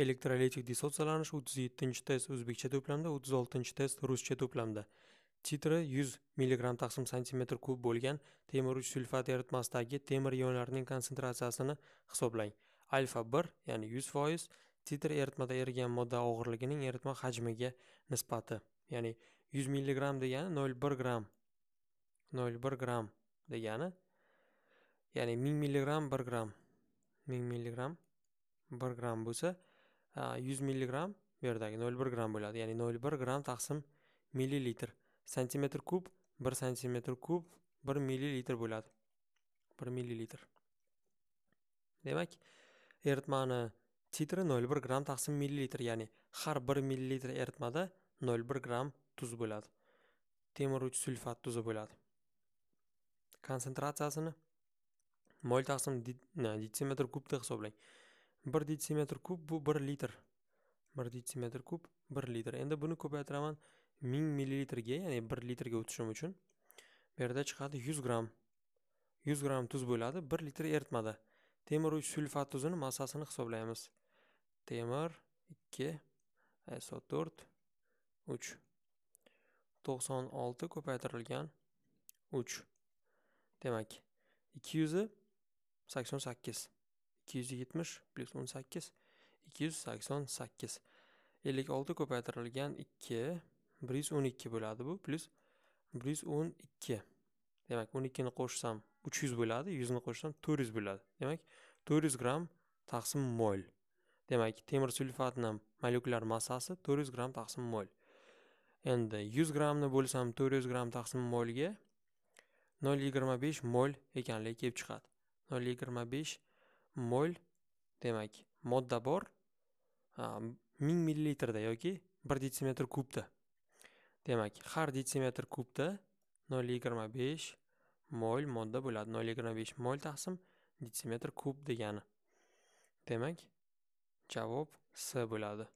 elektrolitik dissotsiyalanish 37 test o'zbekcha to'plamda 36 test ruscha to'plamda titri 100 mg taqsim santimetr kub bo'lgan temir uch sulfat eritmasidagi temir ionlarining konsentratsiyasini hisoblang alfa 1 ya'ni 100 foiz titr eritmada erigan modda og'irligining eritma hajmiga nisbati ya'ni 100 mg degani 0,1 gramm 0,1 gramm degani ya'ni 1000 mg 1 gramm 1000 mg 1 gramm bo'lsa yuz milligramm bu yerdagi nol bir gramm bo'ladi ya'ni nol bir gramm taqsim millilitr santimetr kub bir santimetr kub bir millilitr bo'ladi bir millilitr demak eritmani titri nol bir gramm taqsim millilitr ya'ni har bir millilitr eritmada nol bir gramm tuz bo'ladi temir uch sulfat tuzi bo'ladi konsentratsiyasini mol taqsim detsimetr kubda hisoblang bir detsimetr kub bu bir litr bir detsimetr kub bir litr endi buni ko'paytiraman ming millilitrga ya'ni bir litrga o'tishim uchun bu yerda chiqadi yuz gramm yuz gramm tuz bo'ladi bir litr eritmada temir uch sulfat tuzini massasini hisoblaymiz temir ikki so to'rt uch to'qson olti ko'paytirilgan uch demak ikki yuzi sakson sakkiz 270 plus 18 288 56 ko'paytirilgan 2 112 bo'ladi bu plus 112 demak 12 ni qo'shsam 300 bo'ladi 100 ni qo'shsam 400 bo'ladi demak 400 gram taqsim mol demak temir sulfatni molekulyar massasi 400 gram taqsim mol endi 100 ni bo'lsam 400 gram taqsim molga 0,25 mol ekanligi kelib chiqadi 0,25 mo'l demak modda bor ming millilitrda yoki bir detsimetr kubda demak har detsimetr kubda nol yigirma besh mol modda bo'ladi nol yigirma besh mol taqsim detsimetr kub degani demak javob s bo'ladi